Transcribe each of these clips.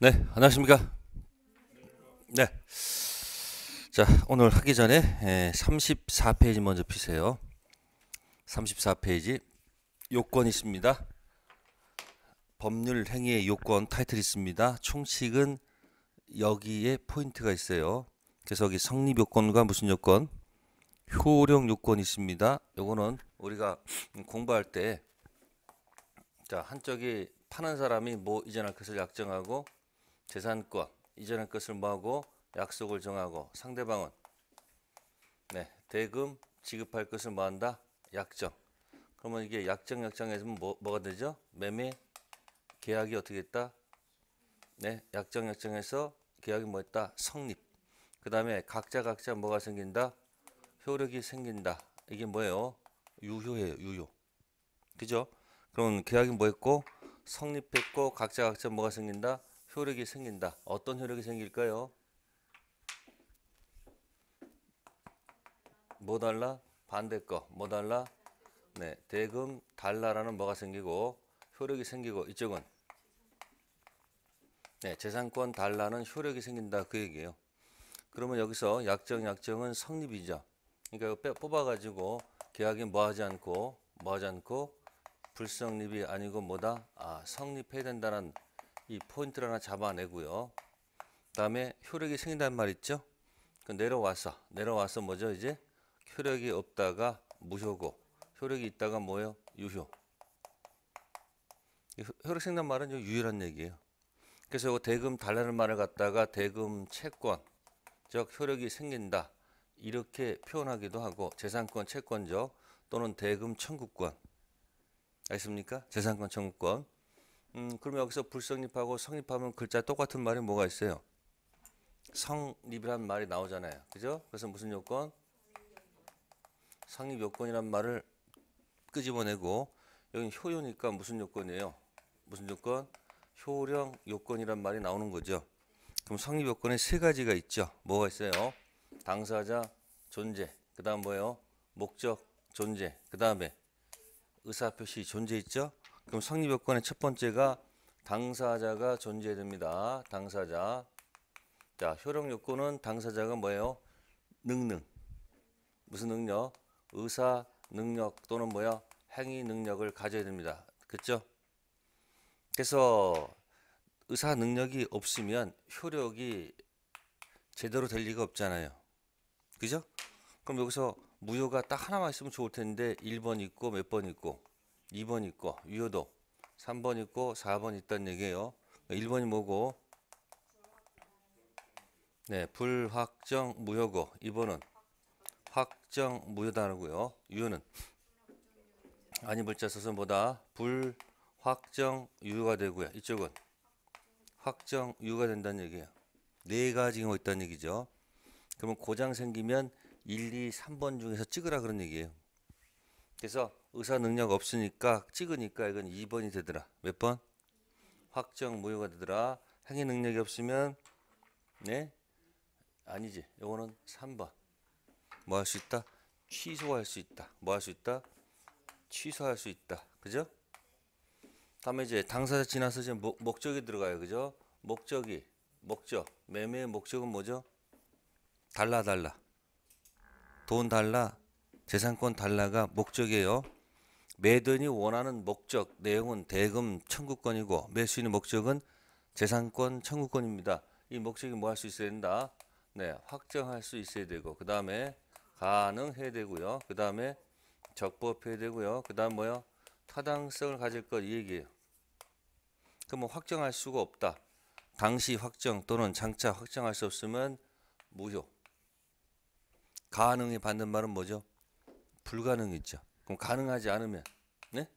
네, 안녕하십니까? 네. 자, 오늘 하기 전에 34페이지 예, 먼저 피세요. 34페이지 요건 있습니다. 법률 행위의 요건 타이틀 있습니다. 총칙은 여기에 포인트가 있어요. 그래서 여기 성립 요건과 무슨 요건? 효력 요건 있습니다. 요거는 우리가 공부할 때 자, 한쪽이 파는 사람이 뭐 이전할 것을 약정하고 재산권 이전의 것을 뭐하고 약속을 정하고 상대방은 네 대금 지급할 것을 뭐한다 약정 그러면 이게 약정 약정에서 뭐, 뭐가 되죠 매매 계약이 어떻게 했다 네 약정 약정에서 계약이 뭐 했다 성립 그 다음에 각자 각자 뭐가 생긴다 효력이 생긴다 이게 뭐예요 유효예요 유효 그죠 그럼 계약이 뭐 했고 성립했고 각자 각자 뭐가 생긴다 효력이 생긴다. 어떤 효력이 생길까요? 뭐 달라? 반대 거. 뭐 달라? 네, 대금 달라라는 뭐가 생기고 효력이 생기고 이쪽은 네, 재산권 달라는 효력이 생긴다 그 얘기예요. 그러면 여기서 약정 약정은 성립이죠. 그러니까 뽑아 가지고 계약이 뭐 하지 않고 뭐 하지 않고 불성립이 아니고 뭐다? 아, 성립해야 된다는 이 포인트를 하나 잡아내고요. 그 다음에 효력이 생긴단 말 있죠? 그 내려와서 내려와서 뭐죠 이제 효력이 없다가 무효고 효력이 있다가 뭐예요? 유효. 효력 생긴 말은 유일한 얘기예요. 그래서 이 대금 달라는 말을 갖다가 대금 채권 즉 효력이 생긴다 이렇게 표현하기도 하고 재산권 채권적 또는 대금 청구권 알겠습니까? 재산권 청구권 음, 그럼 여기서 불성립하고 성립하면 글자 똑같은 말이 뭐가 있어요? 성립이란 말이 나오잖아요. 그죠? 그래서 무슨 요건? 성립 요건이란 말을 끄집어내고 여기 효요니까 무슨 요건이에요? 무슨 요건? 효령 요건이란 말이 나오는 거죠. 그럼 성립 요건에 세 가지가 있죠. 뭐가 있어요? 당사자, 존재. 그다음 뭐예요? 목적, 존재. 그다음에 의사표시 존재 있죠? 그럼 성립 요건의 첫 번째가 당사자가 존재해야 됩니다. 당사자. 자, 효력 요건은 당사자가 뭐예요? 능능. 무슨 능력? 의사 능력 또는 뭐야? 행위 능력을 가져야 됩니다. 그렇죠? 그래서 의사 능력이 없으면 효력이 제대로 될 리가 없잖아요. 그죠? 그럼 여기서 무효가 딱 하나만 있으면 좋을 텐데 1번 있고 몇 번 있고 2번 있고 유효도 3번 있고 4번 있다는 얘기예요. 1번이 뭐고? 네, 불확정 무효고 2번은 확정 무효다라고요. 유효는 아니 불자 서선보다 불확정 유효가 되고요. 이쪽은 확정 유효가 된다는 얘기예요. 네 가지가 있다는 얘기죠. 그러면 고장 생기면 1, 2, 3번 중에서 찍으라 그런 얘기예요. 그래서 의사 능력 없으니까 찍으니까 이건 2번이 되더라. 몇 번? 확정 무효가 되더라. 행위 능력이 없으면 네? 아니지. 요거는 3번. 뭐 할 수 있다? 취소할 수 있다. 뭐 할 수 있다? 취소할 수 있다. 그죠? 다음에 이제 당사자 지나서 이제 목, 목적이 들어가요. 그죠? 목적이 목적. 매매의 목적은 뭐죠? 달라 달라. 돈 달라. 재산권 달라가 목적이에요. 매도인이 원하는 목적 내용은 대금 청구권이고 매수인의 목적은 재산권 청구권입니다. 이 목적이 뭐 할 수 있어야 된다. 네, 확정할 수 있어야 되고 그 다음에 가능해야 되고요. 그 다음에 적법해야 되고요. 그 다음 뭐요? 타당성을 가질 것 이 얘기예요. 그러면 뭐 확정할 수가 없다. 당시 확정 또는 장차 확정할 수 없으면 무효. 가능이 받는 말은 뭐죠? 불가능이죠. 그럼 가능하지 않으면 네?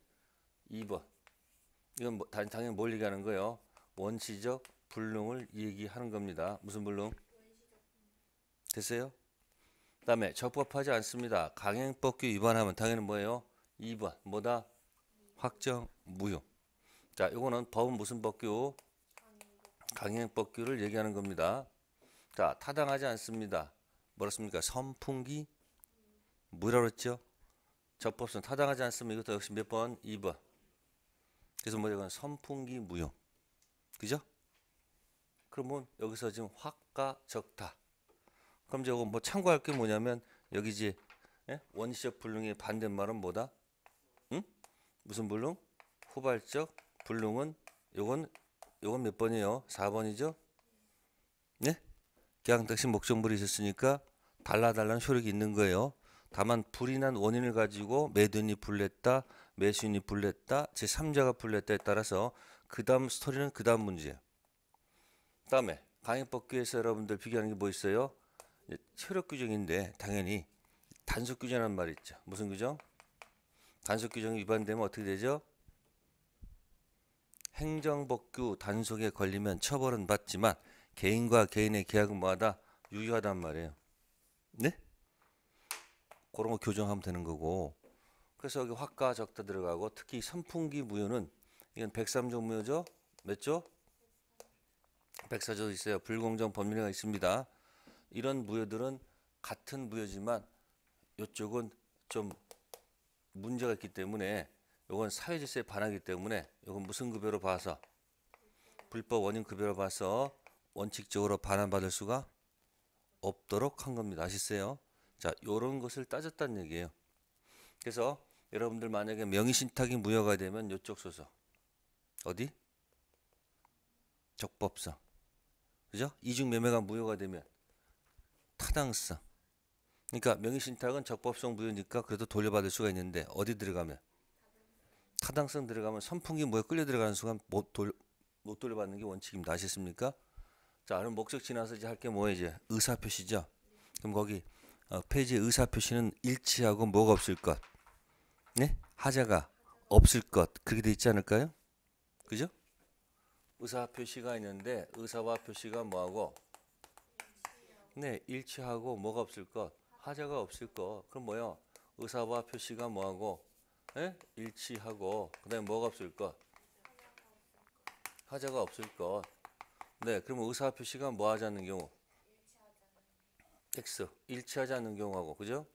2번. 이건 뭐, 당연히 뭘 얘기하는 거예요? 원시적 불능을 얘기하는 겁니다. 무슨 불능? 됐어요? 그 다음에 적법하지 않습니다. 강행법규 위반하면 당연히 뭐예요? 2번. 뭐다? 확정 무효. 자, 이거는 법은 무슨 법규? 강행법규를 얘기하는 겁니다. 자, 타당하지 않습니다. 뭐랬습니까? 선풍기? 뭐라 그랬죠? 적법성 타당하지 않으면 이것도 역시 몇 번? 2번. 그래서 뭐냐 이 선풍기 무효. 그죠? 그러면 여기서 지금 확과 적다. 그럼 저거 뭐 참고할 게 뭐냐면 여기지 예? 원시적 불능의 반대말은 뭐다? 응? 무슨 불능? 후발적 불능은 요건 요건 몇 번이에요? 4번이죠? 네? 기왕 당신 목적물이 있었으니까 달라달라는 효력이 있는 거예요. 다만 불이 난 원인을 가지고 매든이 불냈다, 매순이 불냈다, 제3자가 불냈다에 따라서 그 다음 스토리는 그 다음 문제예요. 다음에 강행법규에서 여러분들 비교하는 게 뭐 있어요? 효력 규정인데 당연히 단속 규정이라 말이 있죠. 무슨 규정? 단속 규정이 위반되면 어떻게 되죠? 행정법규 단속에 걸리면 처벌은 받지만 개인과 개인의 계약은 뭐하다? 유효하단 말이에요. 네? 그런 거 교정하면 되는 거고 그래서 여기 화가 적다 들어가고 특히 선풍기 무효는 이건 103조 무효죠 몇조? 104조 있어요 불공정 법률행가 있습니다 이런 무효들은 같은 무효지만 이쪽은 좀 문제가 있기 때문에 이건 사회질서에 반하기 때문에 이건 무슨 급여로 봐서 불법 원인 급여로 봐서 원칙적으로 반환받을 수가 없도록 한 겁니다. 아시세요? 자, 요런 것을 따졌다는 얘기예요. 그래서 여러분들 만약에 명의신탁이 무효가 되면 요쪽 소서 어디? 적법성 그죠? 이중매매가 무효가 되면 타당성 그러니까 명의신탁은 적법성 무효니까 그래도 돌려받을 수가 있는데 어디 들어가면 타당성 들어가면 선풍기 뭐에 끌려 들어가는 순간 못, 돌, 못 돌려받는 게 원칙입니다 아셨습니까? 자 그럼 목적 지나서 이제 할 게 뭐예요 이제 의사표시죠 그럼 거기 어, 페이지 의사 표시는 일치하고 뭐가 없을 것, 네 하자가 없을 것 그렇게 돼 있지 않을까요? 그죠? 의사 표시가 있는데 의사와 표시가 뭐하고 네 일치하고 뭐가 없을 것 하자가 없을 것 그럼 뭐요? 의사와 표시가 뭐하고 네? 일치하고 그다음에 뭐가 없을 것 하자가 없을 것 네, 그러 의사 표시가 뭐 하자는 경우? x 일치하지 않는 경우하고 그죠?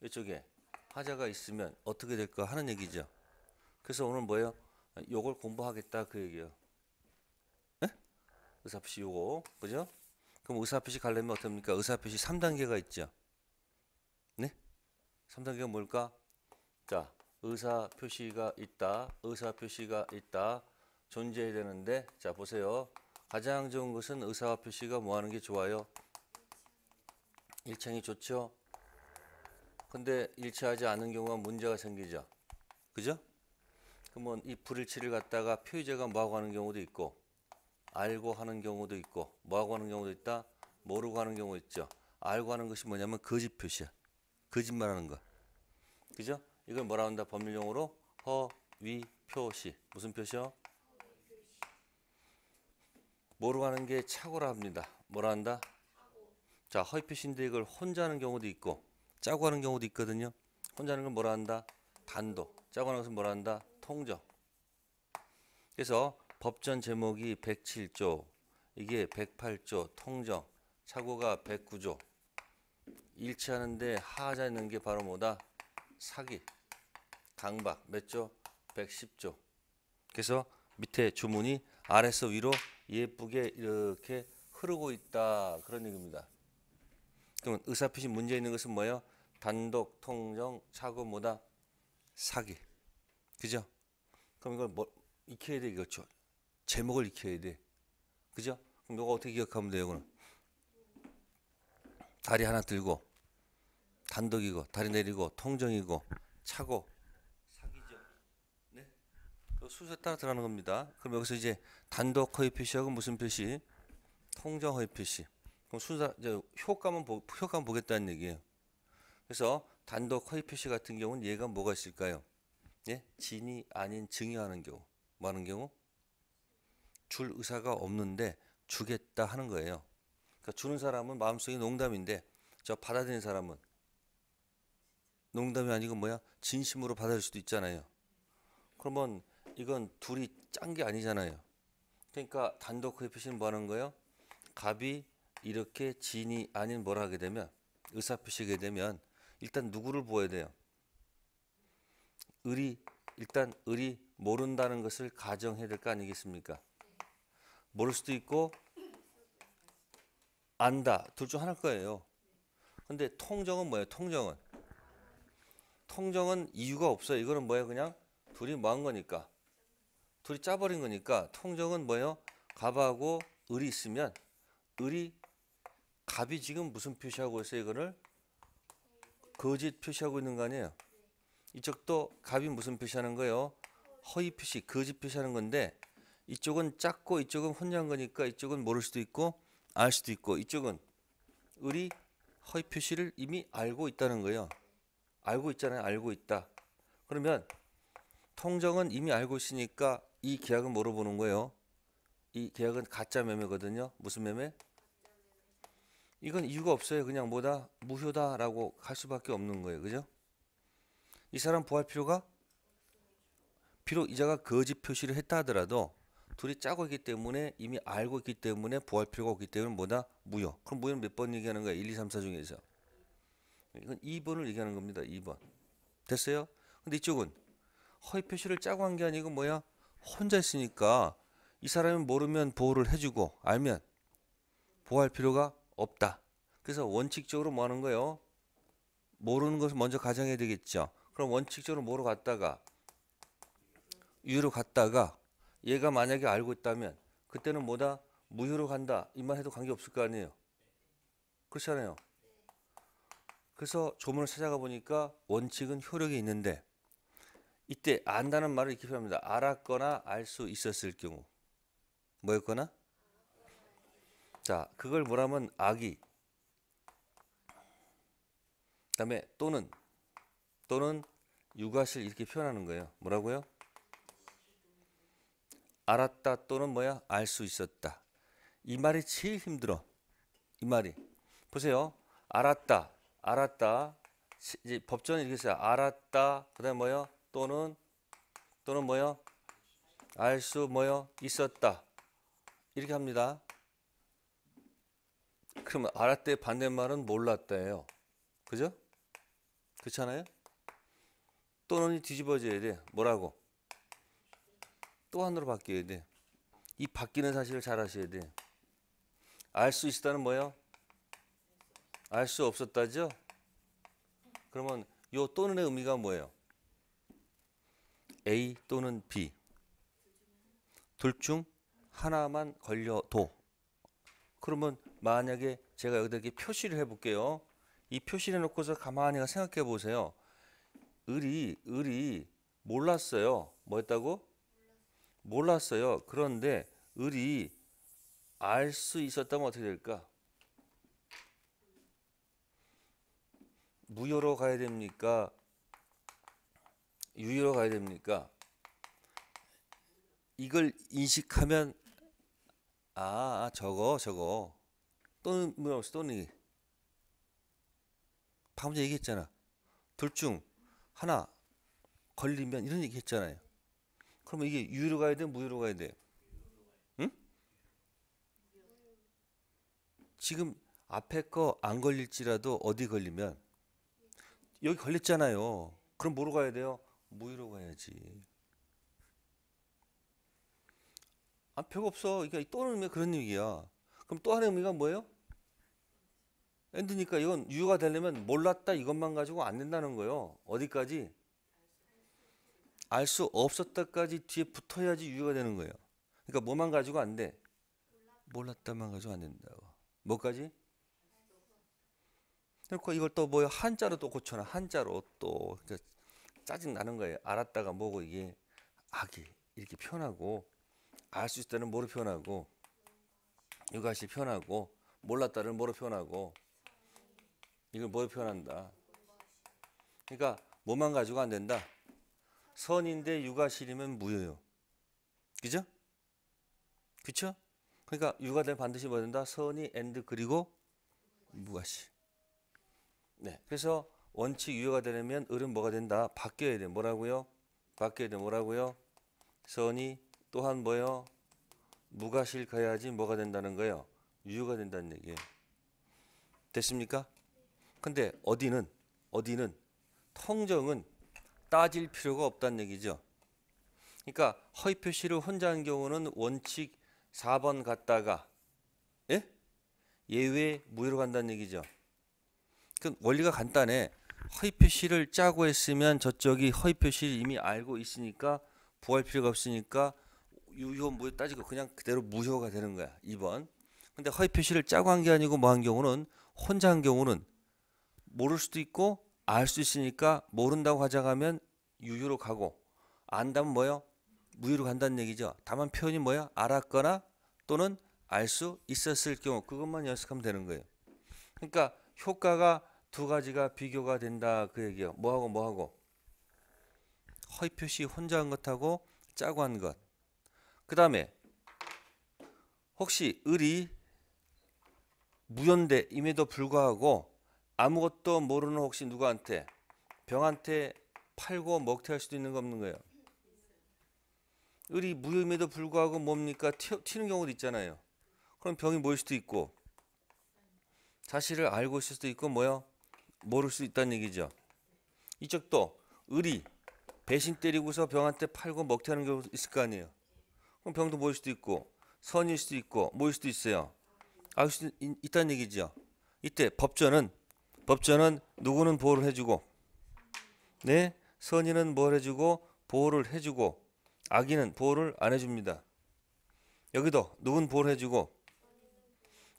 이쪽에 화자가 있으면 어떻게 될까 하는 얘기죠. 그래서 오늘 뭐예요? 요걸 공부하겠다 그 얘기예요. 네? 의사표시 요거 그죠? 그럼 의사표시 가려면 어떻습니까? 의사표시 3단계가 있죠. 네? 3단계가 뭘까? 자, 의사표시가 있다. 의사표시가 있다. 존재해야 되는데 자, 보세요. 가장 좋은 것은 의사표시가 뭐 하는 게 좋아요? 일창이 좋죠. 근데 일치하지 않은 경우가 문제가 생기죠. 그죠? 그러면 이 불일치를 갖다가 표의자가 뭐하고 하는 경우도 있고 알고 하는 경우도 있고 뭐하고 하는 경우도 있다 모르고 하는 경우 있죠. 알고 하는 것이 뭐냐면 거짓 표시야. 거짓말하는 거. 그죠? 이걸 뭐라 한다 법률 용어로 허위 표시. 무슨 표시요? 모르고 하는 게 착오라 합니다. 뭐라 한다? 자, 허위표 신대익을 혼자 하는 경우도 있고 짜고 하는 경우도 있거든요. 혼자 하는 건 뭐라 한다? 단독. 짜고 하는 것은 뭐라 한다? 통정. 그래서 법전 제목이 107조, 이게 108조 통정, 착오가 109조. 일치하는데 하자 있는 게 바로 뭐다? 사기, 강박, 몇 조? 110조. 그래서 밑에 주문이 아래서 위로 예쁘게 이렇게 흐르고 있다. 그런 얘기입니다. 그러면 의사표시 문제 있는 것은 뭐예요? 단독, 통정, 차고 뭐다? 사기. 그죠? 그럼 이걸 뭐 익혀야 돼 이거죠. 그렇죠. 제목을 익혀야 돼. 그죠? 그럼 이거 어떻게 기억하면 돼요, 이거는? 다리 하나 들고 단독이고 다리 내리고 통정이고 차고 사기죠. 네? 또순 그 따라 들어가는 겁니다. 그럼 여기서 이제 단독 허위 표시하고 무슨 표시? 통정 허위 표시. 그럼 순사 이제 효과만 보, 효과만 보겠다는 얘기예요. 그래서 단독 허위 표시 같은 경우는 얘가 뭐가 있을까요? 예? 진이 아닌 증여 하는 경우. 많은 뭐 경우 줄 의사가 없는데 주겠다 하는 거예요. 그러니까 주는 사람은 마음속에 농담인데 저 받아들인 사람은 농담이 아니고 뭐야? 진심으로 받아들 수도 있잖아요. 그러면 이건 둘이 짠 게 아니잖아요. 그러니까 단독 허위 표시는 뭐 하는 거예요? 갑이 이렇게 진이 아닌 뭐라 하게 되면 의사표시하게 되면 일단 누구를 보아야 돼요. 을이 일단 을이 모른다는 것을 가정해야 될 거 아니겠습니까? 모를 수도 있고 안다 둘 중 하나일 거예요. 근데 통정은 뭐예요? 통정은 통정은 이유가 없어요. 이거는 뭐예요? 그냥 둘이 뭐한 거니까 둘이 짜버린 거니까 통정은 뭐예요? 갑하고 을이 있으면 을이 갑이 지금 무슨 표시하고 있어요? 이거를 거짓 표시하고 있는 거 아니에요? 이쪽도 갑이 무슨 표시하는 거예요? 허위 표시, 거짓 표시하는 건데 이쪽은 작고 이쪽은 혼자인 거니까 이쪽은 모를 수도 있고 알 수도 있고 이쪽은 을이 허위 표시를 이미 알고 있다는 거예요. 알고 있잖아요. 알고 있다. 그러면 통정은 이미 알고 있으니까 이 계약은 물어보는 거예요. 이 계약은 가짜 매매거든요. 무슨 매매? 이건 이유가 없어요. 그냥 뭐다 무효다라고 할 수밖에 없는 거예요. 그죠? 이 사람 보할 필요가 비록 이자가 거짓 표시를 했다 하더라도 둘이 짜고 있기 때문에 이미 알고 있기 때문에 보할 필요가 없기 때문에 뭐다 무효. 그럼 무효는 몇 번 얘기하는 거야? 1, 2, 3, 4 중에서. 이건 2번을 얘기하는 겁니다. 2번. 됐어요? 근데 이쪽은 허위 표시를 짜고 한 게 아니고 뭐야? 혼자 있으니까 이 사람이 모르면 보호를 해주고 알면 보호할 필요가 없다. 그래서 원칙적으로 뭐 하는 거예요? 모르는 것을 먼저 가정해야 되겠죠. 그럼 원칙적으로 뭐로 갔다가 유로 갔다가 얘가 만약에 알고 있다면 그때는 뭐다 무효로 간다 이만 해도 관계 없을 거 아니에요. 그렇잖아요. 그래서 조문을 찾아가 보니까 원칙은 효력이 있는데 이때 안다는 말을 이렇게 표현합니다. 알았거나 알 수 있었을 경우 뭐였거나 자, 그걸 뭐라면 아기. 그다음에 또는 또는 육아실 이렇게 표현하는 거예요. 뭐라고요? 알았다 또는 뭐야? 알 수 있었다. 이 말이 제일 힘들어. 이 말이. 보세요. 알았다. 알았다. 이제 법전은 이렇게 써요. 알았다. 그다음 뭐요? 또는 또는 뭐요? 알수 뭐요? 있었다. 이렇게 합니다. 그러면 알았대 반대말은 몰랐다예요. 그죠? 그렇잖아요? 또는 뒤집어져야 돼. 뭐라고? 또한으로 바뀌어야 돼. 이 바뀌는 사실을 잘 아셔야 돼. 알 수 있었다는 뭐예요? 알 수 없었다죠? 그러면 요 또는의 의미가 뭐예요? A 또는 B. 둘 중 하나만 걸려도 그러면 만약에 제가 여기다 이렇게 표시를 해볼게요. 이 표시를 해놓고서 가만히 생각해 보세요. 을이, 을이 몰랐어요. 뭐 했다고? 몰랐어요. 그런데 을이 알 수 있었다면 어떻게 될까? 무효로 가야 됩니까? 유효로 가야 됩니까? 이걸 인식하면 아, 아, 저거 저거 또는 뭐야 또는 방금 전에 얘기했잖아 둘 중 하나 걸리면 이런 얘기 했잖아요 그러면 이게 유효로 가야 돼 무효로 가야 돼 응? 지금 앞에 거 안 걸릴지라도 어디 걸리면 여기 걸렸잖아요 그럼 뭐로 가야 돼요 무효로 가야지 아, 벽 없어. 이게 그러니까 또는 의미가 그런 얘기야. 그럼 또하나 의미가 의 뭐예요? 엔드니까 이건 유효가 되려면 몰랐다 이것만 가지고 안 된다는 거예요. 어디까지? 알 수 없었다까지 뒤에 붙어야지 유효가 되는 거예요. 그러니까 뭐만 가지고 안 돼? 몰랐다만 가지고 안 된다고. 뭐까지? 그러니까 이걸 또뭐 한자로 또 고쳐놔. 한자로 또 그러니까 짜증 나는 거예요. 알았다가 뭐고 이게 악이 이렇게 표현하고 알수 있다는 뭐로 표현하고 이것이 표현하고 몰랐다는 뭐로 표현하고 이걸 뭐로 표현한다. 그러니까 뭐만 가지고 안 된다. 선인데 유가실이면 무효요. 그죠? 그쵸? 그러니까 유가 되 반드시 뭐 된다? 선이 앤드 그리고 무가시. 네. 그래서 원칙 유효가 되려면 을은 뭐가 된다? 바뀌어야 돼. 뭐라고요? 바뀌어야 돼. 뭐라고요? 선이 또한 뭐요? 무가실 가야지 뭐가 된다는 거예요? 유가 된다는 얘기예요. 됐습니까? 근데 어디는 어디는 통정은 따질 필요가 없다는 얘기죠. 그러니까 허위 표시를 혼자 한 경우는 원칙 4번 갔다가 예? 예외 무효로 간다는 얘기죠. 그 원리가 간단해. 허위 표시를 짜고 했으면 저쪽이 허위 표시를 이미 알고 있으니까 부할 필요가 없으니까 유효 무효 따지고 그냥 그대로 무효가 되는 거야. 2번. 근데 허위 표시를 짜고 한 게 아니고 뭐 한 경우는 혼자 한 경우는 모를 수도 있고 알 수 있으니까 모른다고 화장하면 유효로 가고 안다면 뭐요? 무효로 간다는 얘기죠. 다만 표현이 뭐야? 알았거나 또는 알 수 있었을 경우 그것만 연습하면 되는 거예요. 그러니까 효과가 두 가지가 비교가 된다 그 얘기예요. 뭐하고 뭐하고 허위 표시 혼자 한 것하고 짜고 한 것. 그 다음에 혹시 을이 무연대임에도 불구하고 아무것도 모르는 혹시 누구한테 병한테 팔고 먹튀할 수도 있는 거 없는 거예요. 을이 무임에도 불구하고 뭡니까 튀, 는 경우도 있잖아요. 그럼 병이 뭐일 수도 있고 사실을 알고 있을 수도 있고 뭐요 모를 수 있다는 얘기죠. 이쪽도 을이 배신 때리고서 병한테 팔고 먹튀하는 경우 있을 거 아니에요. 그럼 병도 모일 수도 있고 선일 수도 있고 모일 수도 있어요. 아일 수 있다는 얘기죠. 이때 법전은 법전은 누구는 보호를 해주고 네 선인은 뭘 해주고 보호를 해주고 악인은 보호를 안 해줍니다. 여기도 누군 보호를 해주고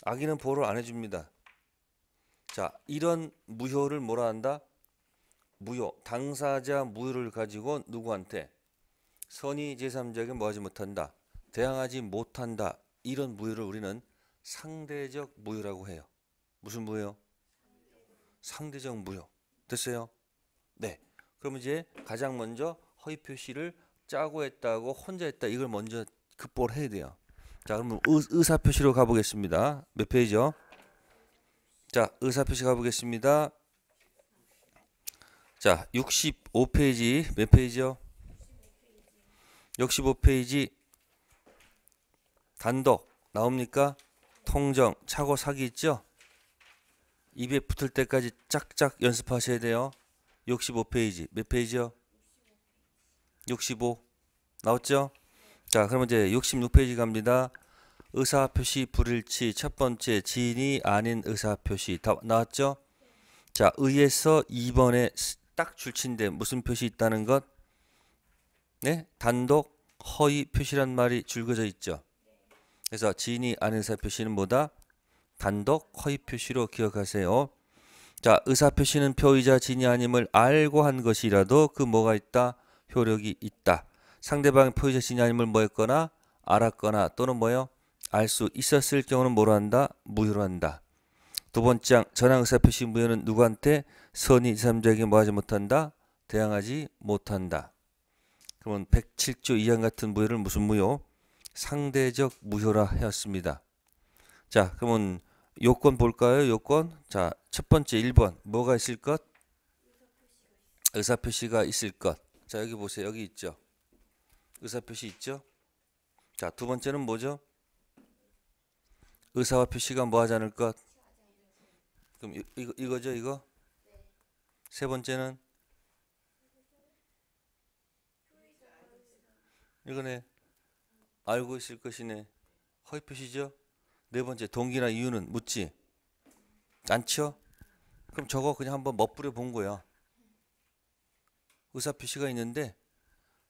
악인은 보호를 안 해줍니다. 자 이런 무효를 뭐라 한다? 무효 당사자 무효를 가지고 누구한테 선의 제3자에게 뭐하지 못한다. 대항하지 못한다. 이런 무효를 우리는 상대적 무효라고 해요. 무슨 무효? 상대적 무효. 됐어요? 네. 그럼 이제 가장 먼저 허위 표시를 짜고 했다고 혼자 했다. 이걸 먼저 극복을 해야 돼요. 자, 그러면 의, 사 표시로 가보겠습니다. 몇 페이지요? 자, 의사 표시 가보겠습니다. 자, 65페이지 몇 페이지요? 65페이지 단독 나옵니까? 통정 차고 사기 있죠? 입에 붙을 때까지 짝짝 연습하셔야 돼요. 65페이지 몇 페이지요? 65 나왔죠? 자그러면 이제 66페이지 갑니다. 의사표시 불일치 첫 번째 지인이 아닌 의사표시 다 나왔죠? 자 의에서 2번에 딱 줄친데 무슨 표시 있다는 것? 네? 단독 허위 표시란 말이 줄거져 있죠. 그래서 지인이 아는 의사 표시는 뭐다? 단독 허위 표시로 기억하세요. 자, 의사 표시는 표의자 진의 아님을 알고 한 것이라도 그 뭐가 있다? 효력이 있다. 상대방 의 표의자 진의 아님을 뭐 했거나 알았거나 또는 뭐요? 알 수 있었을 경우는 뭐로 한다? 무효로 한다. 두 번째 전항 의사 표시 무효는 누구한테 선의 제3자에게 뭐하지 못한다? 대항하지 못한다. 그러면 107조 이항 같은 무효를 무슨 무효? 상대적 무효라 했습니다. 자, 그러면 요건 볼까요? 요건. 자, 첫 번째 1번. 뭐가 있을 것? 의사표시가 있을 것. 자, 여기 보세요. 여기 있죠. 의사표시 있죠? 자, 두 번째는 뭐죠? 의사와 표시가 뭐 하지 않을 것? 그럼 이, 이거, 이거죠, 이거? 세 번째는 이거네. 알고 있을 것이네. 허위 표시죠? 네 번째 동기나 이유는 묻지 않죠? 그럼 저거 그냥 한번 멋부려 본 거야. 의사 표시가 있는데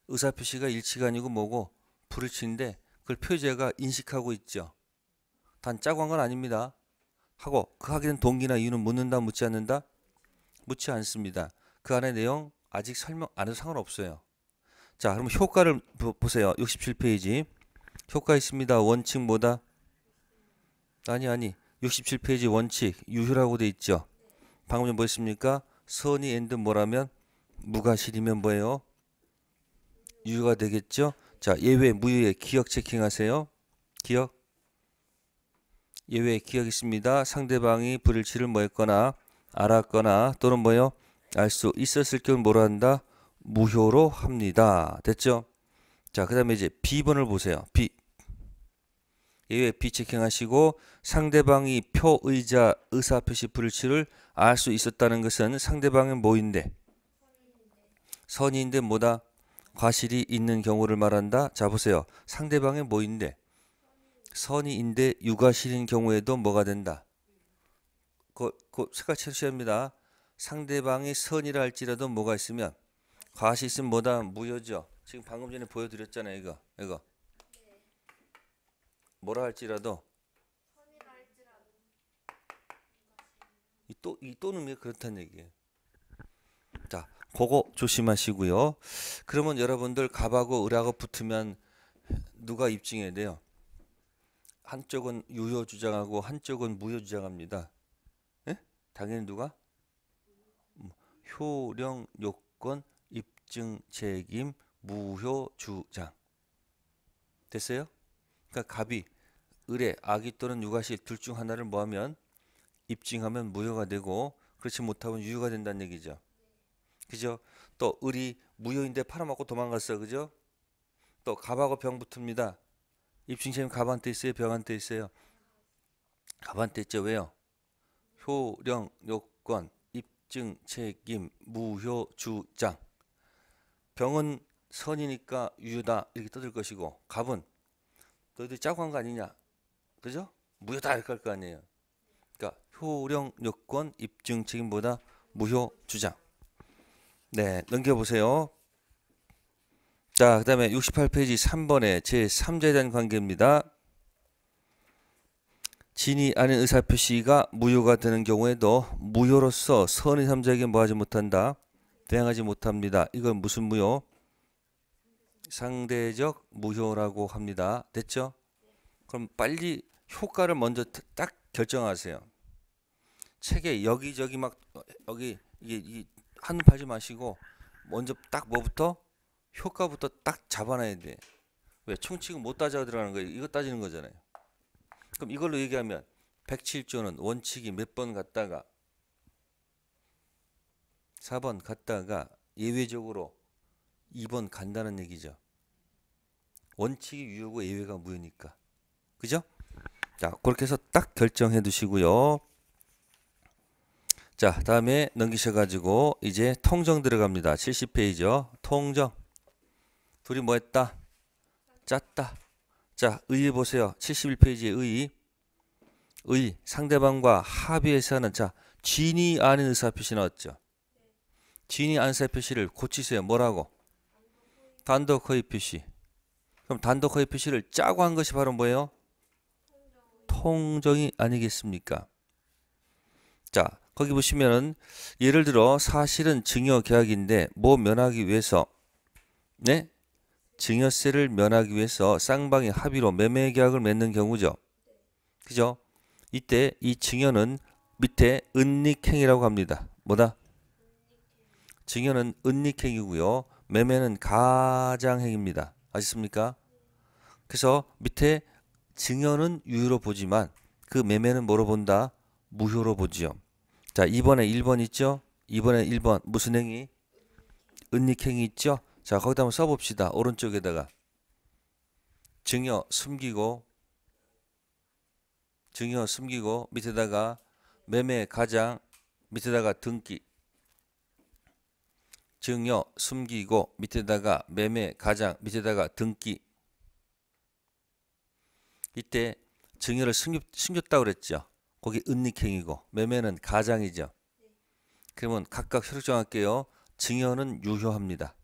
의사 표시가 일치가 아니고 뭐고 불일치인데 그걸 표제가 인식하고 있죠. 단 짜고 한건 아닙니다. 하고 그하기된 동기나 이유는 묻는다 묻지 않는다 묻지 않습니다. 그 안에 내용 아직 설명 안 해도 상관없어요. 자, 그럼 효과를 보세요. 67페이지. 효과 있습니다. 원칙 뭐다? 아니, 아니. 67페이지 원칙. 유효라고 돼 있죠. 방금 전 뭐였습니까? 선이 엔드 뭐라면 무가실이면 뭐예요? 유효가 되겠죠? 자, 예외 무효의 기억 체킹하세요. 기억 예외 기억 있습니다. 상대방이 불일치를 뭐했거나 알았거나 또는 뭐요? 알 수 있었을 경우 뭐라 한다? 무효로 합니다. 됐죠? 자, 그 다음에 이제 B번을 보세요. B. 예외 B 체킹하시고 상대방이 표의자 의사표시 불일치를 알 수 있었다는 것은 상대방의 뭐인데? 선의인데 뭐다? 과실이 있는 경우를 말한다. 자, 보세요. 상대방의 뭐인데? 선의인데 유과실인 경우에도 뭐가 된다? 그, 그 색깔 체취합니다 상대방이 선이라 할지라도 뭐가 있으면 과시 있으면 뭐다 무효죠. 지금 방금 전에 보여드렸잖아요. 이거 이거 뭐라 할지라도 이또 이 또는 왜 그렇다는 얘기예요. 자, 그거 조심하시고요. 그러면 여러분들 갑하고 을하고 붙으면 누가 입증해야 돼요? 한쪽은 유효 주장하고 한쪽은 무효 주장합니다. 예? 당연히 누가 음, 효령 요건 입증 책임 무효 주장 됐어요? 그러니까 갑이 을의 아기 또는 육아실 둘 중 하나를 뭐하면 입증하면 무효가 되고 그렇지 못하면 유효가 된다는 얘기죠. 그죠? 또 을이 무효인데 팔아먹고 도망갔어. 그죠? 또 갑하고 병 붙습니다. 입증책임 갑한테 있어요. 병한테 있어요. 갑한테 있죠. 왜요? 효령 요건 입증책임 무효 주장 병은 선이니까 유다 이렇게 떠들 것이고 갑은 너희들 짜고 한 거 아니냐 그죠? 무효다 이렇게 할 거 아니에요 그러니까 효령 요건 입증 책임보다 무효 주장 네 넘겨보세요 자그 다음에 68페이지 3번에 제3자에 대한 관계입니다 진이 아닌 의사표시가 무효가 되는 경우에도 무효로서 선의 삼자에게 뭐하지 못한다 대응하지 못합니다. 이건 무슨 무효? 상대적 무효라고 합니다. 됐죠? 그럼 빨리 효과를 먼저 딱 결정하세요. 책에 여기저기 막 여기 이게, 이게 한눈 팔지 마시고 먼저 딱 뭐부터 효과부터 딱 잡아놔야 돼. 왜 총칙은 못 따져 들어가는 거예요. 이거 따지는 거잖아요. 그럼 이걸로 얘기하면 107조는 원칙이 몇 번 갔다가 4번 갔다가 예외적으로 2번 간다는 얘기죠. 원칙이 유효고 예외가 무효니까. 그죠? 자, 그렇게 해서 딱 결정해 두시고요. 자, 다음에 넘기셔 가지고 이제 통정 들어갑니다. 70페이지요. 통정. 둘이 뭐 했다? 짰다. 자, 의 보세요. 71페이지의 의. 의 상대방과 합의해서 하는 자, 진이 아닌 의사표시 나왔죠. 진이 안세 표시를 고치세요. 뭐라고? 단독 허위 표시. 그럼 단독 허위 표시를 짜고 한 것이 바로 뭐예요? 통정이 아니겠습니까? 자, 거기 보시면은 예를 들어 사실은 증여 계약인데 뭐 면하기 위해서 네? 증여세를 면하기 위해서 쌍방의 합의로 매매 계약을 맺는 경우죠. 그죠? 이때 이 증여는 밑에 은닉행이라고 합니다. 뭐다? 증여는 은닉행이고요. 매매는 가장행입니다. 아셨습니까? 그래서 밑에 증여는 유효로 보지만 그 매매는 뭐로 본다? 무효로 보지요. 자, 이번에 1번 있죠? 이번에 1번 무슨 행위? 은닉행이 있죠? 자, 거기다 한번 써봅시다. 오른쪽에다가 증여 숨기고 증여 숨기고 밑에다가 매매 가장 밑에다가 등기 증여, 숨기고, 밑에다가 매매, 가장, 밑에다가 등기. 이때 증여를 숨겼, 숨겼다고 그랬죠. 거기 은닉행이고 매매는 가장이죠. 그러면 각각 혈액 정할게요. 증여는 유효합니다.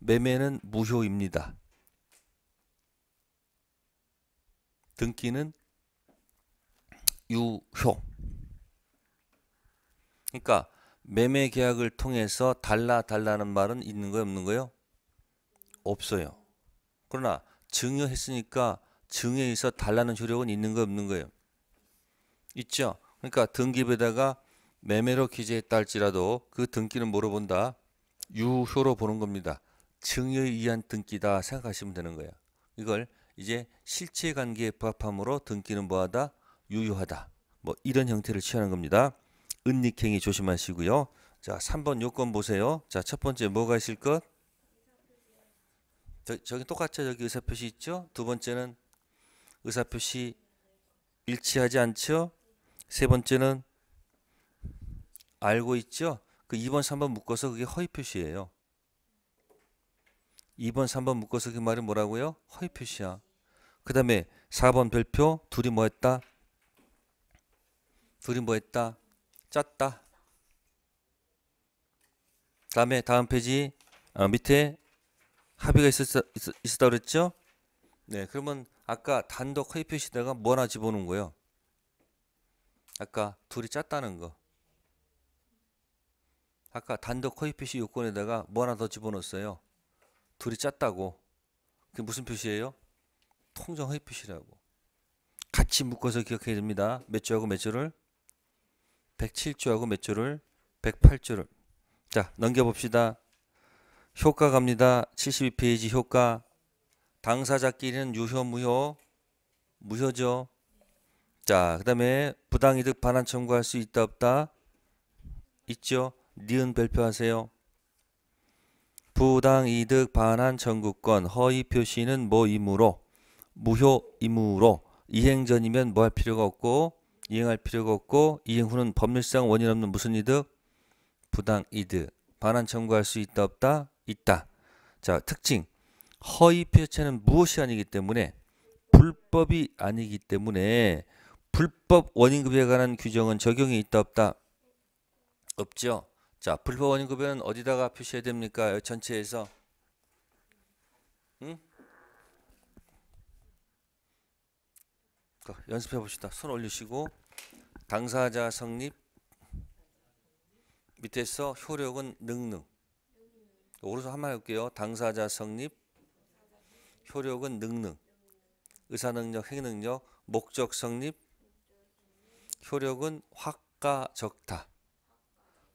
매매는 무효입니다. 등기는 유효. 그러니까 매매 계약을 통해서 달라 달라는 말은 있는 거예요 없는 거예요? 없어요. 그러나 증여했으니까 증여에 서 달라는 효력은 있는 거예요 없는 거예요? 있죠. 그러니까 등기부에다가 매매로 기재했다 할지라도 그 등기는 물어 본다? 유효로 보는 겁니다. 증여에 의한 등기다 생각하시면 되는 거예요. 이걸 이제 실체관계에 부합함으로 등기는 뭐하다? 유효하다. 뭐 이런 형태를 취하는 겁니다. 은닉행위 조심하시고요. 자, 3번 요건 보세요. 자, 첫 번째 뭐가 있을 것? 저, 기 똑같죠? 여기 의사표시 있죠? 두 번째는 의사표시 일치하지 않죠? 세 번째는 알고 있죠? 그 2번, 3번 묶어서 그게 허위표시예요. 2번, 3번 묶어서 그 말이 뭐라고요? 허위표시야. 그 다음에 4번 별표 둘이 뭐했다? 둘이 뭐했다? 짰다. 다음에 다음 페이지 어, 밑에 합의가 있었, 있 있었다 그랬죠? 네, 그러면 아까 단독 회의 표시다가 뭐 하나 집어넣은 거예요? 아까 둘이 짰다는 거. 아까 단독 허위 표시 요건에다가 뭐 하나 더 집어넣었어요. 둘이 짰다고. 그게 무슨 표시예요? 통정 허위 표시라고. 같이 묶어서 기억해야 됩니다. 몇 조하고 몇 조를? 107조하고 몇 조를 108조를 자 넘겨봅시다. 효과 갑니다. 72페이지 효과 당사자끼리는 유효 무효 무효죠. 자그 다음에 부당이득 반환 청구할 수 있다 없다 있죠. 니은 발표하세요. 부당이득 반환 청구권 허위 표시는 뭐 임무로 무효 임무로 이행 전이면 뭐할 필요가 없고 이행할 필요가 없고 이행 후는 법률상 원인 없는 무슨 이득? 부당 이득. 반환 청구할 수 있다 없다? 있다. 자, 특징. 허위 표시체는 무엇이 아니기 때문에 불법이 아니기 때문에 불법 원인급여에 관한 규정은 적용이 있다 없다? 없죠. 자, 불법 원인급여는 어디다가 표시해야 됩니까? 전체에서 연습해 봅시다. 손 올리시고 당사자 성립 밑에서 효력은 능능. 오른손 한번 할게요. 당사자 성립 효력은 능능. 의사 능력, 행 능력, 목적 성립 효력은 확가 적타.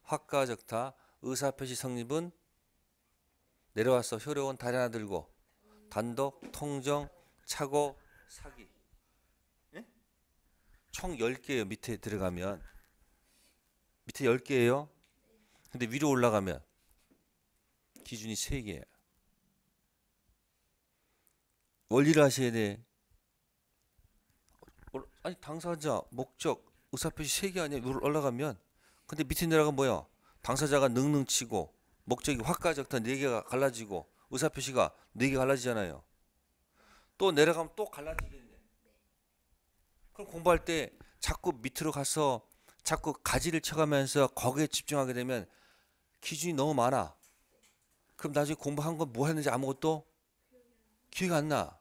확가 적타 의사 표시 성립은 내려왔어. 효력은 다리 하나 들고 단독, 통정, 착오, 사기. 총 10개예요. 밑에 들어가면. 밑에 10개예요. 근데 위로 올라가면 기준이 3개예요. 원리를 하셔야 돼. 아니 당사자, 목적, 의사표시 3개 아니야. 위로 올라가면 근데 밑에 내려가면 뭐야? 당사자가 능능치고 목적이 확가적다 4개가 갈라지고 의사표시가 4개 갈라지잖아요. 또 내려가면 또 갈라지게 그럼 공부할 때 자꾸 밑으로 가서 자꾸 가지를 쳐가면서 거기에 집중하게 되면 기준이 너무 많아. 그럼 나중에 공부한 건 뭐 했는지 아무것도 기억이 안 나.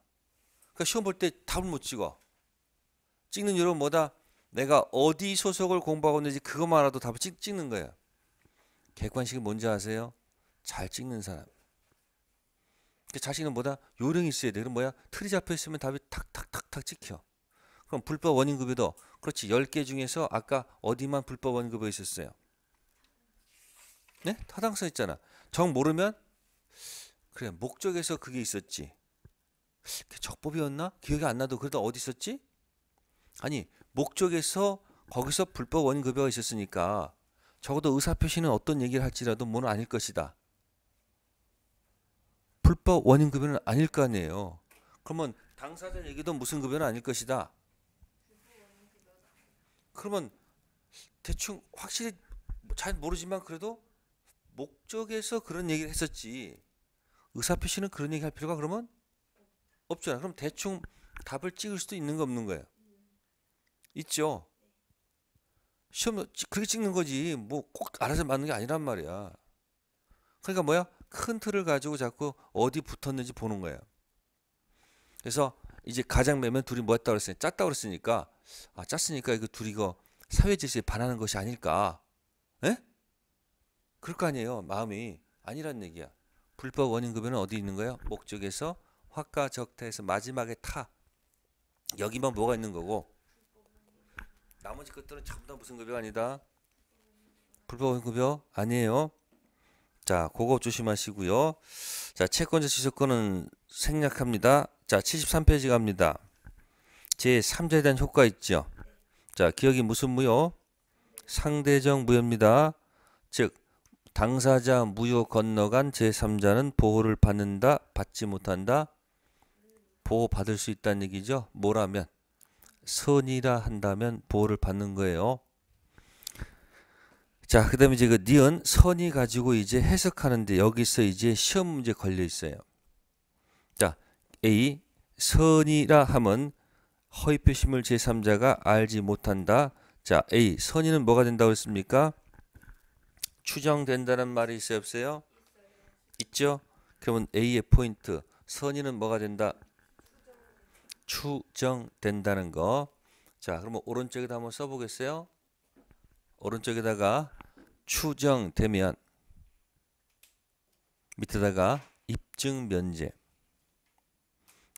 그러니까 시험 볼 때 답을 못 찍어. 찍는 이유는 뭐다? 내가 어디 소속을 공부하고 있는지 그것만 알아도 답을 찍, 찍는 거예요. 객관식이 뭔지 아세요? 잘 찍는 사람. 그 자신은 뭐다? 요령이 있어야 돼. 그럼 뭐야? 틀이 잡혀 있으면 답이 탁탁탁탁 찍혀. 그럼 불법 원인급여도 그렇지 10개 중에서 아까 어디만 불법 원인급여 있었어요? 네? 타당성 있잖아. 정 모르면 그래 목적에서 그게 있었지. 그게 적법이었나? 기억이 안 나도 그래도 어디 있었지? 아니 목적에서 거기서 불법 원인급여가 있었으니까 적어도 의사표시는 어떤 얘기를 할지라도 뭐는 아닐 것이다. 불법 원인급여는 아닐 거 아니에요. 그러면 당사자 얘기도 무슨 급여는 아닐 것이다. 그러면 대충 확실히 잘 모르지만 그래도 목적에서 그런 얘기를 했었지 의사표시는 그런 얘기 할 필요가 그러면 없잖아. 그럼 대충 답을 찍을 수도 있는 거 없는 거예요. 있죠. 시험 그렇게 찍는 거지 뭐 꼭 알아서 맞는 게 아니란 말이야. 그러니까 뭐야 큰 틀을 가지고 자꾸 어디 붙었는지 보는 거예요 그래서 이제 가장 매면 둘이 뭐했다 그랬으니 짰다 그랬으니까 아 짰으니까 이거 둘이 이거 사회 질서에 반하는 것이 아닐까? 예 그럴 거 아니에요. 마음이 아니란 얘기야. 불법 원인 급여는 어디 있는 거예요? 목적에서 화가 적타에서 마지막에 타 여기만 뭐가 있는 거고 나머지 것들은 전부 다 무슨 급여가 아니다. 불법 원인 급여 아니에요. 자, 그거 조심하시고요. 자, 채권자 취소권은 생략합니다. 자, 73페이지 갑니다. 제3자에 대한 효과 있죠. 자, 기억이 무슨 무효? 상대적 무효입니다. 즉, 당사자 무효 건너간 제3자는 보호를 받는다, 받지 못한다, 보호받을 수 있다는 얘기죠. 뭐라면? 선이라 한다면 보호를 받는 거예요. 자, 그 다음에 이제 그 니은 선이 가지고 이제 해석하는데 여기서 이제 시험 문제 걸려 있어요. A. 선이라 함은 허위 표심을 제3자가 알지 못한다. 자, A. 선이는 뭐가 된다고 했습니까? 추정된다는 말이 있어요, 없어요? 있죠? 그러면 A의 포인트. 선이는 뭐가 된다? 추정된다는 거. 자, 그러면 오른쪽에다 한번 써 보겠어요? 오른쪽에다가 추정되면 밑에다가 입증 면제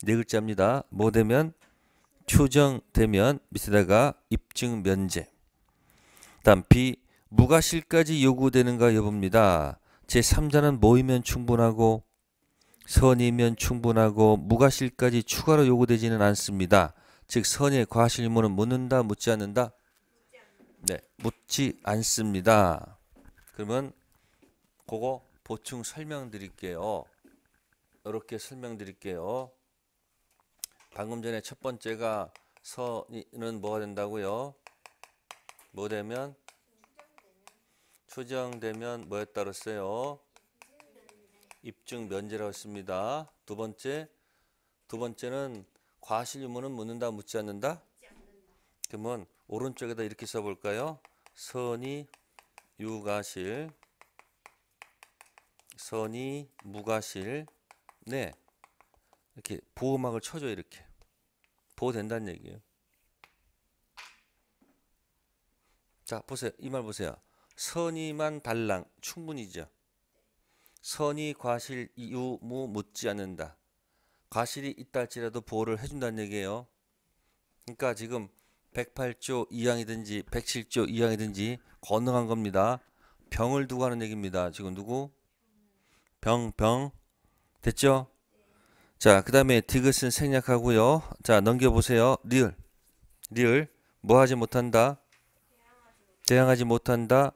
네 글자입니다. 뭐 되면 추정되면 밑에다가 입증 면제. 다음 B 무과실까지 요구되는가 여부입니다. 제3자는 모이면 충분하고 선이면 충분하고 무과실까지 추가로 요구되지는 않습니다. 즉 선의 과실 의무는 묻는다 묻지 않는다. 네, 묻지 않습니다. 그러면 그거 보충 설명드릴게요. 이렇게 설명드릴게요. 방금 전에 첫 번째가 선는 뭐가 된다고요? 뭐 되면? 추정되면 뭐였다 그랬요 입증 면제라고 했니다두 번째, 두 번째는 과실 유무는 묻는다 묻지 않는다? 그러면 오른쪽에다 이렇게 써볼까요? 선이 유가실, 선이 무가실, 네. 이렇게 보호막을 쳐줘 이렇게 보호된다는 얘기예요. 자 보세요 이 말 보세요. 선이만 달랑 충분이죠. 선이 과실 이유 무 묻지 않는다. 과실이 있다 할지라도 보호를 해준다는 얘기예요. 그러니까 지금 108조 2항이든지 107조 2항이든지 건능한 겁니다. 병을 두고 하는 얘기입니다. 지금 누구? 병, 병. 됐죠? 자, 그 다음에 디귿은 생략하고요. 자, 넘겨보세요. 리을. 리을. 뭐 하지 못한다? 대항하지 못한다.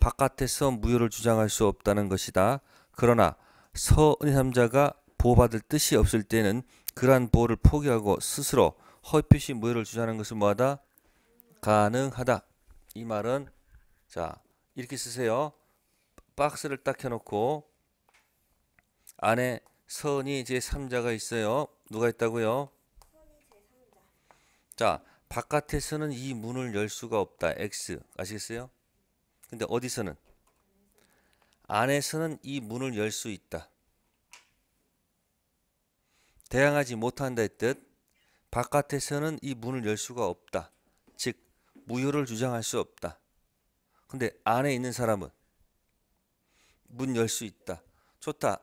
바깥에서 무효를 주장할 수 없다는 것이다. 그러나 서은삼자가 의 보호받을 뜻이 없을 때는 그러한 보호를 포기하고 스스로 허표시 무효를 주장하는 것은 뭐하다? 가능하다. 이 말은 자 이렇게 쓰세요. 박스를 딱 해놓고 안에 선이 제3자가 있어요. 누가 있다고요? 자, 바깥에서는 이 문을 열 수가 없다. X. 아시겠어요? 근데 어디서는? 안에서는 이 문을 열 수 있다. 대항하지 못한다의 뜻. 바깥에서는 이 문을 열 수가 없다. 즉, 무효를 주장할 수 없다. 근데 안에 있는 사람은 문 열 수 있다. 좋다.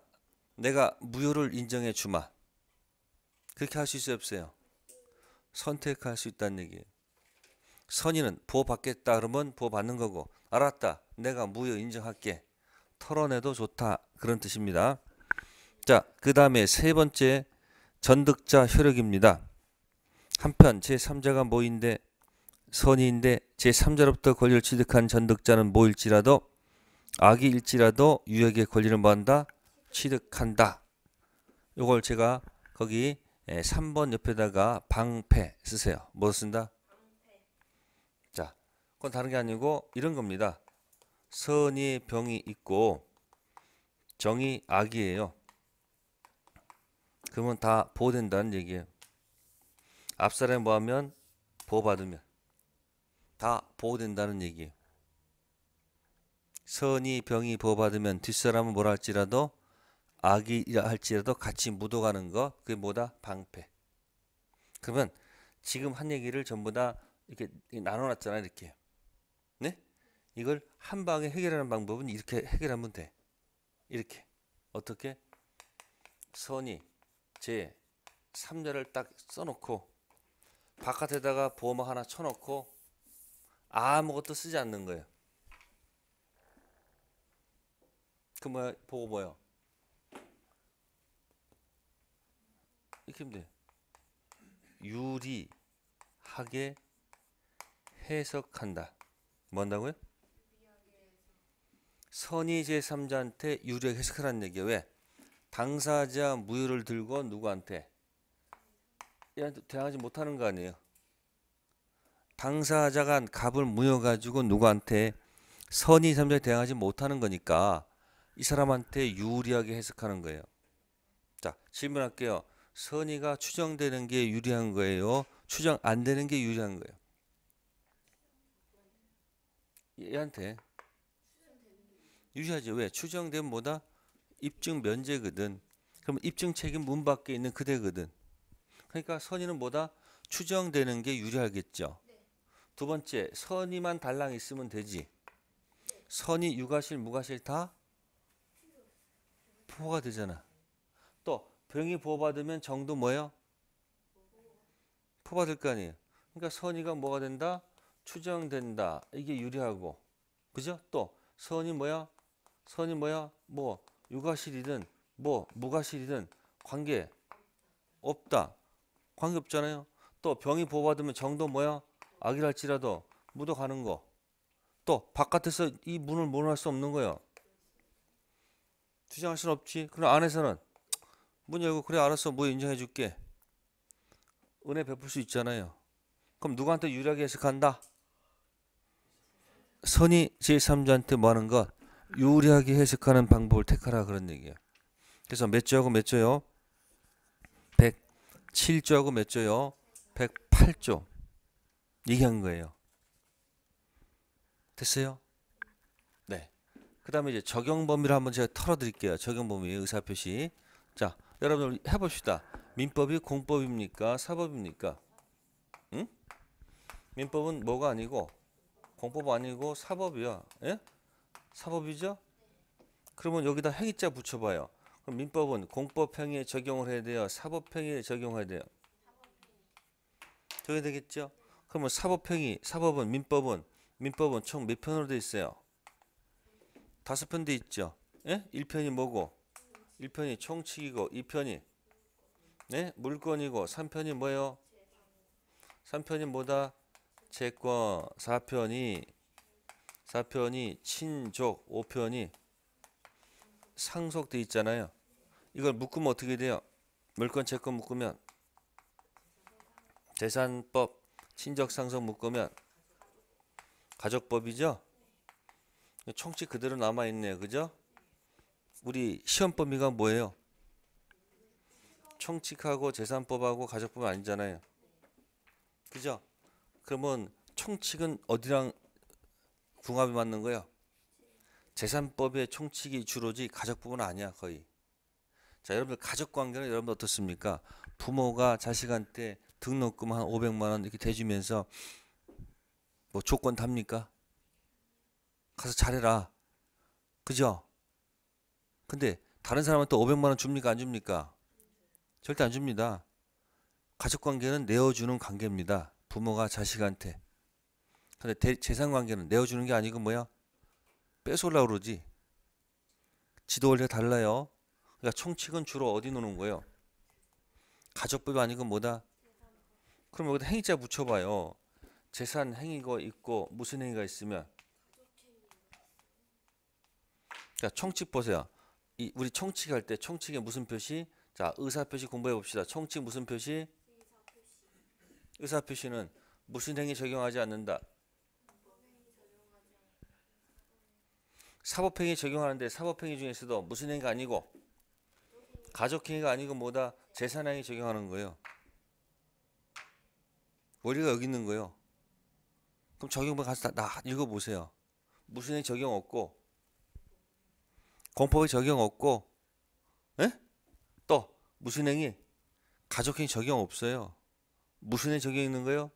내가 무효를 인정해 주마. 그렇게 할 수 있어요, 없어요? 선택할 수 있다는 얘기예요. 선의는 보호받겠다 그러면 보호받는 거고 알았다. 내가 무효 인정할게. 털어내도 좋다. 그런 뜻입니다. 자, 그 다음에 세 번째 전득자 효력입니다. 한편 제3자가 뭐인데 선의인데 제3자로부터 권리를 취득한 전득자는 뭐일지라도 악이일지라도 유역의 권리를 모한다. 취득한다. 요걸 제가 거기 3번 예, 옆에다가 방패 쓰세요. 뭐 쓴다? 자, 그건 다른 게 아니고 이런 겁니다. 선이 병이 있고 정이 악이에요. 그러면 다 보호된다는 얘기예요. 앞사람이 뭐하면 보호받으면 다 보호된다는 얘기예요. 선이 병이 보호받으면 뒷사람은 뭐라 할지라도 악이라 할지라도 같이 묻어가는 거 그게 뭐다 방패. 그러면 지금 한 얘기를 전부 다 이렇게 나눠놨잖아 이렇게. 네? 이걸 한 방에 해결하는 방법은 이렇게 해결하면 돼. 이렇게 어떻게 선이 제 3자를 딱 써놓고 바깥에다가 보호막 하나 쳐놓고 아무것도 쓰지 않는 거예요. 그뭐 보고 뭐요? 이렇게 하면 돼. 유리하게 해석한다. 뭔다고요? 선이 제3자한테 유리하게 해석하라는 얘기야. 왜? 당사자 무효를 들고 누구한테? 얘한테 대항하지 못하는 거 아니에요. 당사자가 갑을 무효 가지고 누구한테 선이 삼자에 대항하지 못하는 거니까 이 사람한테 유리하게 해석하는 거예요. 자 질문할게요. 선의가 추정되는 게 유리한 거예요. 추정 안 되는 게 유리한 거예요. 얘한테 유리하지 왜? 추정된 뭐다? 입증 면제거든. 그럼 입증 책임 문 밖에 있는 그대거든. 그러니까 선의는 뭐다? 추정되는 게 유리하겠죠. 두 번째, 선의만 달랑 있으면 되지. 선의 유가실 무가실 다 포가 되잖아. 병이 부어받으면 정도 뭐예요? 퍼받을 거 아니에요. 그러니까 선이가 뭐가 된다? 추정된다. 이게 유리하고. 그죠? 또 선이 뭐야? 선이 뭐야? 뭐 유가실이든 뭐 무가실이든 관계 없다. 관계 없잖아요. 또 병이 보호받으면 정도 뭐야? 악이랄지라도 묻어가는 거. 또 바깥에서 이 문을 문할 수 없는 거예요. 주장할 수는 없지. 그럼 안에서는 문 열고 그래 알았어 뭐 인정해 줄게 은혜 베풀 수 있잖아요 그럼 누구한테 유리하게 해석한다 선이 제3자한테 뭐 하는 것 유리하게 해석하는 방법을 택하라 그런 얘기예요 그래서 몇 조하고 몇 조요 107조하고 몇 조요 108조 얘기한 거예요 됐어요? 네. 그 다음에 이제 적용 범위를 한번 제가 털어드릴게요. 적용 범위 의사표시. 자, 여러분 해봅시다. 민법이 공법입니까? 사법입니까? 응? 민법은 뭐가 아니고 공법 아니고 사법이야. 예? 사법이죠? 그러면 여기다 행위자 붙여봐요. 그럼 민법은 공법행위에 적용을 해야 돼요. 사법행위에 적용해야 돼요. 저게 되겠죠? 그러면 사법행위, 사법은 민법은 민법은 총 몇 편으로 돼 있어요? 다섯 편 돼 있죠. 예? 1편이 뭐고? 1편이 총칙이고 2편이 네? 물권이고 3편이 뭐예요? 3편이 뭐다? 채권 4편이 4편이 친족 5편이 상속돼 있잖아요. 이걸 묶으면 어떻게 돼요? 물권 채권 묶으면 재산법 친족 상속 묶으면 가족법이죠. 총칙 그대로 남아 있네요. 그죠? 우리 시험 범위가 뭐예요? 총칙하고 재산법하고 가족법 아니잖아요. 그죠? 그러면 총칙은 어디랑 궁합이 맞는 거예 재산법의 총칙이 주로지 가족법은 아니야 거의. 자 여러분들 가족관계는 여러분들 어떻습니까? 부모가 자식한테 등록금 한 500만 원 이렇게 대주면서 뭐 조건 답니까? 가서 잘해라. 그죠? 근데 다른 사람한테 500만 원 줍니까 안 줍니까? 절대 안 줍니다. 가족 관계는 내어주는 관계입니다. 부모가 자식한테. 근데 대, 재산 관계는 내어주는 게 아니고 뭐야? 뺏어올라 그러지. 지도 원래 달라요. 그러니까 총칙은 주로 어디 노는 거예요? 가족법이 아니고 뭐다? 그럼 여기다 행위자 붙여봐요. 재산 행위가 있고 무슨 행위가 있으면 그러니까 총칙 보세요. 이 우리 총칙 할때 총칙에 무슨 표시? 자, 의사 표시 공부해 봅시다. 총칙 무슨 표시? 의사 표시는 무슨 행위 적용하지 않는다. 사법행위 적용하는데 사법행위 중에서도 무슨 행위가 아니고 가족행위가 아니고 뭐다 재산행위 적용하는 거예요. 원리가 여기 있는 거예요. 그럼 적용만 가서 다, 다 읽어보세요. 무슨 행위 적용 없고 공포의 적용 없고 에? 또 무슨 행위? 가족행위 적용 없어요. 무슨 행위 적용 있는 거예요?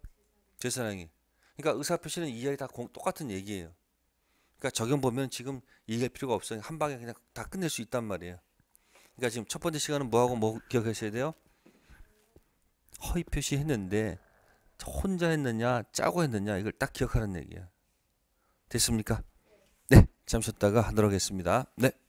제사행위 그러니까 의사표시는 이해가 다 공, 똑같은 얘기예요. 그러니까 적용 보면 지금 얘기할 필요가 없어요. 한 방에 그냥 다 끝낼 수 있단 말이에요. 그러니까 지금 첫 번째 시간은 뭐하고 뭐 기억하셔야 돼요? 허위 표시했는데 혼자 했느냐 짜고 했느냐 이걸 딱 기억하는 얘기야. 됐습니까? 네, 잠시 쉬었다가 하도록 하겠습니다. 네.